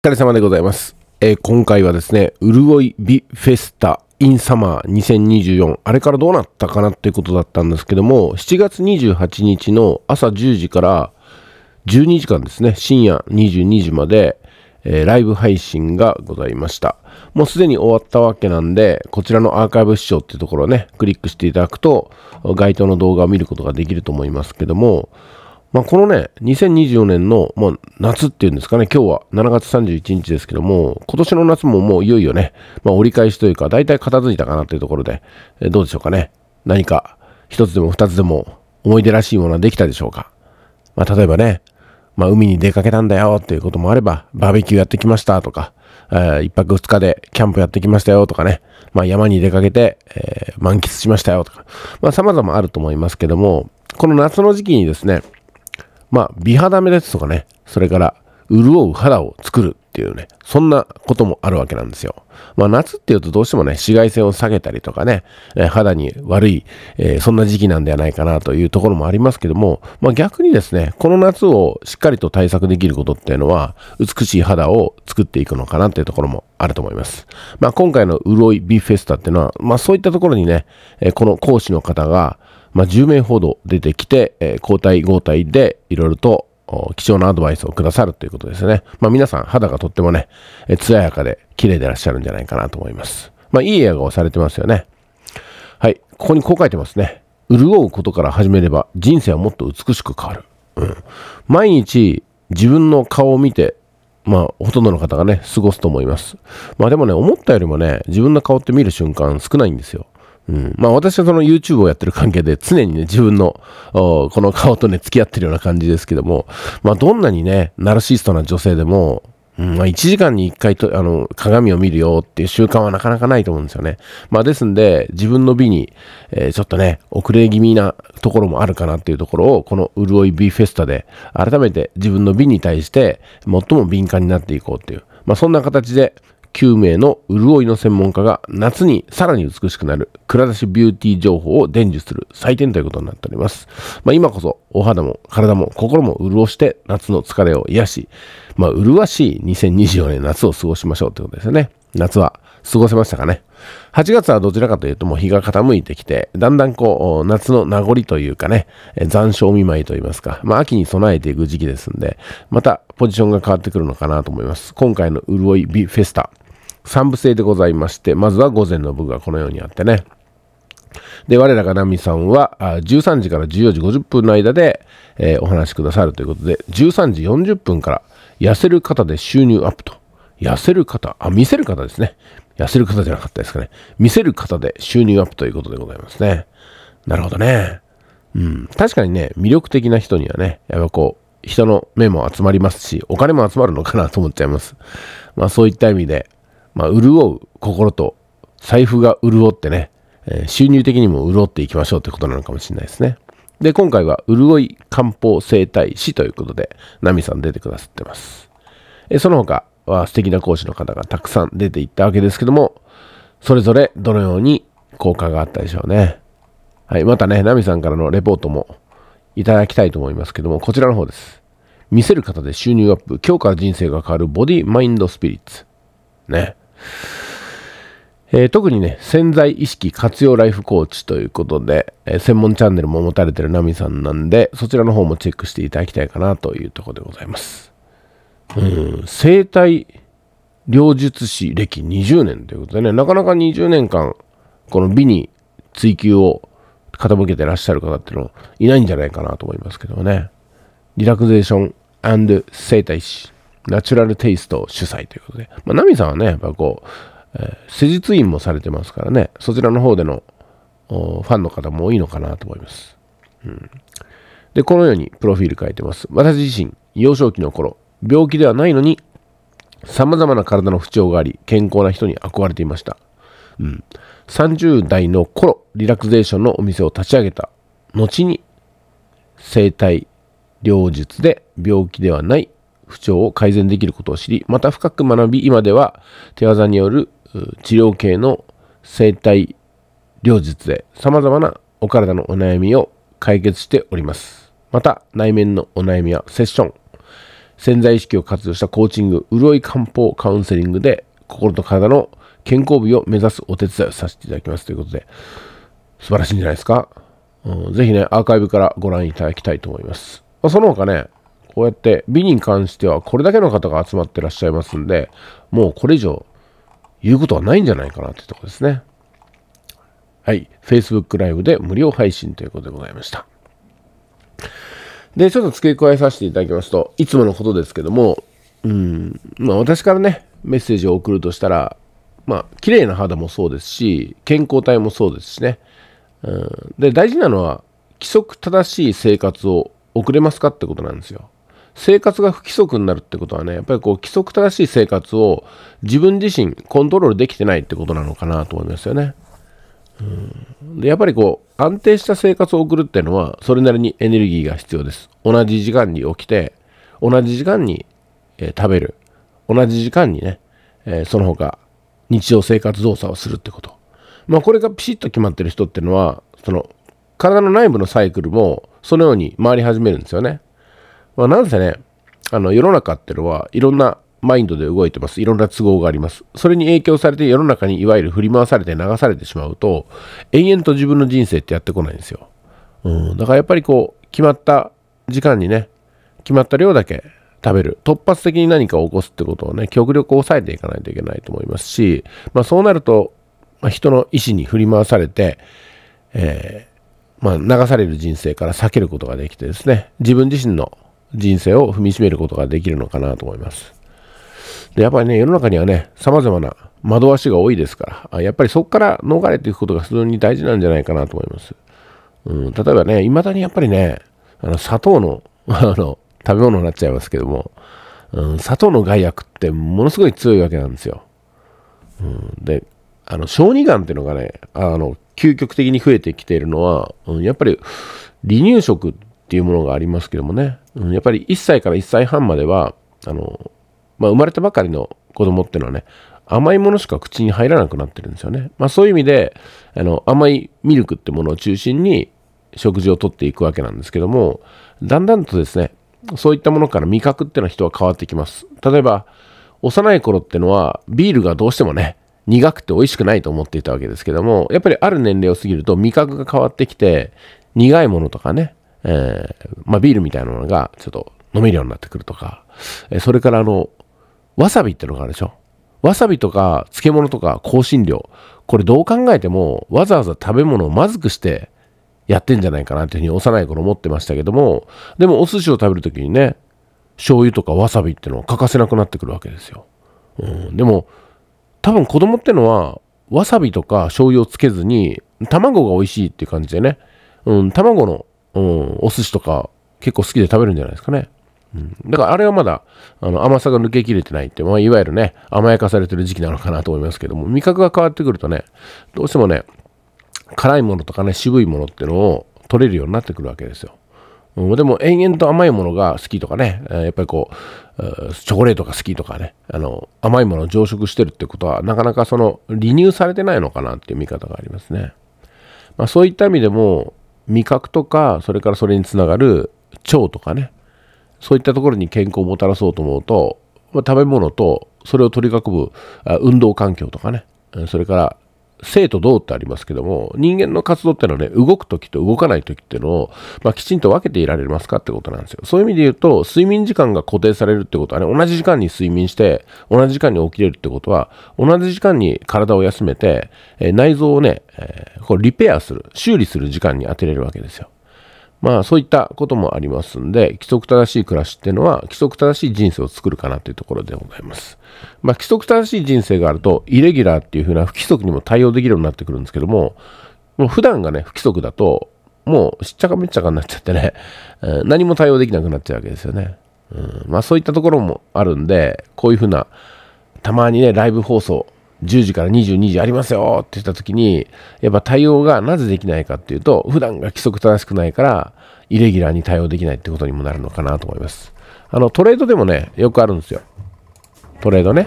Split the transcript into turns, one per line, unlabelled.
お疲れ様でございます、えー、今回はですね、うるおい美フェスタインサマー2024、あれからどうなったかなっていうことだったんですけども、7月28日の朝10時から12時間ですね、深夜22時まで、えー、ライブ配信がございました。もうすでに終わったわけなんで、こちらのアーカイブ視聴っていうところをね、クリックしていただくと、該当の動画を見ることができると思いますけども、まあ、このね、2024年の、まあ、夏っていうんですかね、今日は7月31日ですけども、今年の夏ももういよいよね、まあ、折り返しというか、大体片付いたかなというところで、えどうでしょうかね。何か、一つでも二つでも、思い出らしいものはできたでしょうか。まあ、例えばね、まあ、海に出かけたんだよっていうこともあれば、バーベキューやってきましたとか、えー、一泊二日でキャンプやってきましたよとかね、まあ、山に出かけて、えー、満喫しましたよとか、まあ、様々あると思いますけども、この夏の時期にですね、まあ、美肌目ですとかね、それから、潤う肌を作るっていうね、そんなこともあるわけなんですよ。まあ夏っていうとどうしてもね、紫外線を下げたりとかね、え肌に悪い、えー、そんな時期なんではないかなというところもありますけども、まあ逆にですね、この夏をしっかりと対策できることっていうのは、美しい肌を作っていくのかなっていうところもあると思います。まあ今回の潤い美フェスタっていうのは、まあそういったところにね、えこの講師の方が、まあ、10名ほど出てきて、えー、交代交代でいろいろと貴重なアドバイスをくださるということですね。まあ、皆さん肌がとってもね、えー、艶やかで綺麗でいらっしゃるんじゃないかなと思います。まあ、いい映画をされてますよね。はい。ここにこう書いてますね。潤うことから始めれば人生はもっと美しく変わる。うん。毎日自分の顔を見て、まあ、ほとんどの方がね、過ごすと思います。まあでもね、思ったよりもね、自分の顔って見る瞬間少ないんですよ。うん、まあ私はその YouTube をやってる関係で常にね、自分の、この顔とね、付き合ってるような感じですけども、まあどんなにね、ナルシストな女性でも、うん、まあ、1時間に1回と、あの、鏡を見るよっていう習慣はなかなかないと思うんですよね。まあ、ですんで、自分の美に、えー、ちょっとね、遅れ気味なところもあるかなっていうところを、この潤い美フェスタで、改めて自分の美に対して、最も敏感になっていこうっていう、まあ、そんな形で、9名の潤いの専門家が夏にさらに美しくなる蔵出しビューティー情報を伝授する祭典ということになっております。まあ、今こそお肌も体も心も潤して夏の疲れを癒し、まあ、麗しい2024年夏を過ごしましょうということですよね。夏は過ごせましたかね。8月はどちらかというともう日が傾いてきて、だんだんこう、夏の名残というかね、残暑見舞いといいますか、まあ秋に備えていく時期ですんで、またポジションが変わってくるのかなと思います。今回の潤いビフェスタ、3部制でございまして、まずは午前の部がこのようにあってね、で、我らがナミさんは、13時から14時50分の間で、えー、お話しくださるということで、13時40分から、痩せる方で収入アップと。痩せる方、あ、見せる方ですね。痩せる方じゃなかったですかね。見せる方で収入アップということでございますね。なるほどね。うん。確かにね、魅力的な人にはね、やっぱこう、人の目も集まりますし、お金も集まるのかなと思っちゃいます。まあそういった意味で、まあ潤う心と財布が潤ってね、え収入的にも潤っていきましょうということなのかもしれないですね。で、今回は潤い漢方整体師ということで、ナミさん出てくださってます。えその他、は素敵な講師の方がたくさん出ていったわけですけども、それぞれどのように効果があったでしょうね。はい、またね、ナミさんからのレポートもいただきたいと思いますけども、こちらの方です。見せる方で収入アップ、今日から人生が変わるボディ、マインド、スピリッツ。ね。えー、特にね、潜在意識活用ライフコーチということで、えー、専門チャンネルも持たれてるナミさんなんで、そちらの方もチェックしていただきたいかなというところでございます。うん、生体療術師歴20年ということでね、なかなか20年間、この美に追求を傾けてらっしゃる方っていうのいないんじゃないかなと思いますけどね。リラクゼーション生体師、ナチュラルテイスト主催ということで。まあ、ナミさんはね、やっぱこう、えー、施術院もされてますからね、そちらの方でのファンの方も多いのかなと思います。うん、で、このようにプロフィール書いてます。私自身、幼少期の頃、病気ではないのに、様々な体の不調があり、健康な人に憧れていました。うん。30代の頃、リラクゼーションのお店を立ち上げた。後に、生体療術で病気ではない不調を改善できることを知り、また深く学び、今では手技による治療系の生体療術で様々なお体のお悩みを解決しております。また、内面のお悩みはセッション、潜在意識を活用したコーチング、潤い漢方カウンセリングで、心と体の健康美を目指すお手伝いをさせていただきますということで、素晴らしいんじゃないですか。うん、ぜひね、アーカイブからご覧いただきたいと思います。まあ、その他ね、こうやって美に関してはこれだけの方が集まってらっしゃいますんで、もうこれ以上言うことはないんじゃないかなというとこですね。はい。Facebook ライブで無料配信ということでございました。で、ちょっと付け加えさせていただきますと、いつものことですけども、うん、まあ私からね、メッセージを送るとしたら、まあ、綺麗な肌もそうですし、健康体もそうですしね。うん、で、大事なのは、規則正しい生活を送れますかってことなんですよ。生活が不規則になるってことはね、やっぱりこう規則正しい生活を自分自身コントロールできてないってことなのかなと思いますよね。でやっぱりこう安定した生活を送るっていうのはそれなりにエネルギーが必要です同じ時間に起きて同じ時間に、えー、食べる同じ時間にね、えー、その他日常生活動作をするってことまあこれがピシッと決まってる人っていうのはその体の内部のサイクルもそのように回り始めるんですよね、まあ、なんせねあの世の中っていうのはいろんなマインドで動いてます。いろんな都合があります。それに影響されて世の中にいわゆる振り回されて流されてしまうと、延々と自分の人生ってやってこないんですよ。うん。だからやっぱりこう、決まった時間にね、決まった量だけ食べる。突発的に何かを起こすってことをね、極力抑えていかないといけないと思いますし、まあそうなると、まあ、人の意思に振り回されて、えー、まあ流される人生から避けることができてですね、自分自身の人生を踏みしめることができるのかなと思います。で、やっぱりね、世の中にはね、様々な惑わしが多いですから、やっぱりそこから逃れていくことが非常に大事なんじゃないかなと思います。うん、例えばね、未だにやっぱりね、あの、砂糖の、あの、食べ物になっちゃいますけども、うん、砂糖の害悪ってものすごい強いわけなんですよ。うん、で、あの、小児がんっていうのがね、あの、究極的に増えてきているのは、うん、やっぱり離乳食っていうものがありますけどもね、うん、やっぱり1歳から1歳半までは、あの、まあ、生まれたばかりの子供っていうのはね、甘いものしか口に入らなくなってるんですよね。まあ、そういう意味で、あの、甘いミルクってものを中心に食事をとっていくわけなんですけども、だんだんとですね、そういったものから味覚っていうのは人は変わってきます。例えば、幼い頃ってのは、ビールがどうしてもね、苦くて美味しくないと思っていたわけですけども、やっぱりある年齢を過ぎると味覚が変わってきて、苦いものとかね、えー、まあビールみたいなものがちょっと飲めるようになってくるとか、えそれからあの、わさびってのがあるでしょわさびとか漬物とか香辛料これどう考えてもわざわざ食べ物をまずくしてやってんじゃないかなというふうに幼い頃思ってましたけどもでもお寿司を食べる時にね醤油とかわさびってのは欠かせなくなってくるわけですよ、うん、でも多分子供ってのはわさびとか醤油をつけずに卵が美味しいっていう感じでね、うん、卵の、うん、お寿司とか結構好きで食べるんじゃないですかねうん、だからあれはまだあの甘さが抜けきれてないって、まあ、いわゆるね、甘やかされてる時期なのかなと思いますけども、味覚が変わってくるとね、どうしてもね、辛いものとかね、渋いものってのを取れるようになってくるわけですよ。うん、でも延々と甘いものが好きとかね、やっぱりこう、チョコレートが好きとかね、あの、甘いものを常食してるってことは、なかなかその、離乳されてないのかなっていう見方がありますね。まあそういった意味でも、味覚とか、それからそれにつながる腸とかね、そういったところに健康をもたらそうと思うと、まあ、食べ物とそれを取り囲む運動環境とかねそれから生と動ってありますけども人間の活動っていうのはね動く時と動かない時っていうのを、まあ、きちんと分けていられますかってことなんですよそういう意味で言うと睡眠時間が固定されるってことはね同じ時間に睡眠して同じ時間に起きれるってことは同じ時間に体を休めて、えー、内臓をね、えー、こうリペアする修理する時間に当てれるわけですよまあそういったこともありますんで、規則正しい暮らしっていうのは規則正しい人生を作るかなというところでございます。まあ規則正しい人生があると、イレギュラーっていうふうな不規則にも対応できるようになってくるんですけども、もう普段がね、不規則だと、もうしっちゃかめっちゃかになっちゃってね、え何も対応できなくなっちゃうわけですよね。うん、まあそういったところもあるんで、こういうふうな、たまにね、ライブ放送、10時から22時ありますよって言った時に、やっぱ対応がなぜできないかっていうと、普段が規則正しくないから、イレギュラーに対応できないってことにもなるのかなと思います。あの、トレードでもね、よくあるんですよ。トレードね。